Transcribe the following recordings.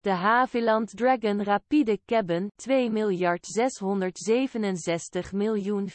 De Haviland Dragon Rapide Cabin 2 miljard 667 miljoen 473.378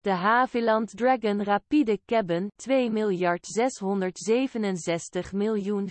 De Haviland Dragon Rapide Cabin 2 miljard 667 miljoen 473.378